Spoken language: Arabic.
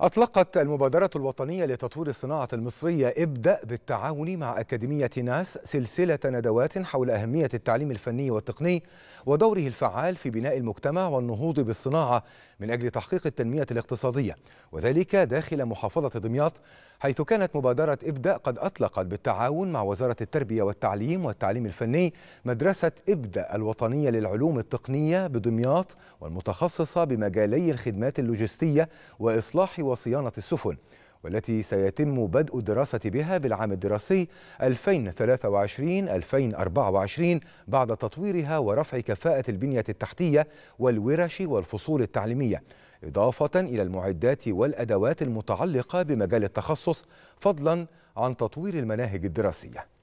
أطلقت المبادرة الوطنية لتطوير الصناعة المصرية ابدأ بالتعاون مع أكاديمية ناس سلسلة ندوات حول أهمية التعليم الفني والتقني ودوره الفعال في بناء المجتمع والنهوض بالصناعة من أجل تحقيق التنمية الاقتصادية وذلك داخل محافظة دمياط حيث كانت مبادرة ابدأ قد أطلقت بالتعاون مع وزارة التربية والتعليم والتعليم الفني مدرسة ابدأ الوطنية للعلوم التقنية بدمياط والمتخصصة بمجالي الخدمات اللوجستية وإصلاح وصيانة السفن والتي سيتم بدء الدراسة بها بالعام الدراسي 2023-2024 بعد تطويرها ورفع كفاءة البنية التحتية والورش والفصول التعليمية إضافة إلى المعدات والأدوات المتعلقة بمجال التخصص فضلا عن تطوير المناهج الدراسية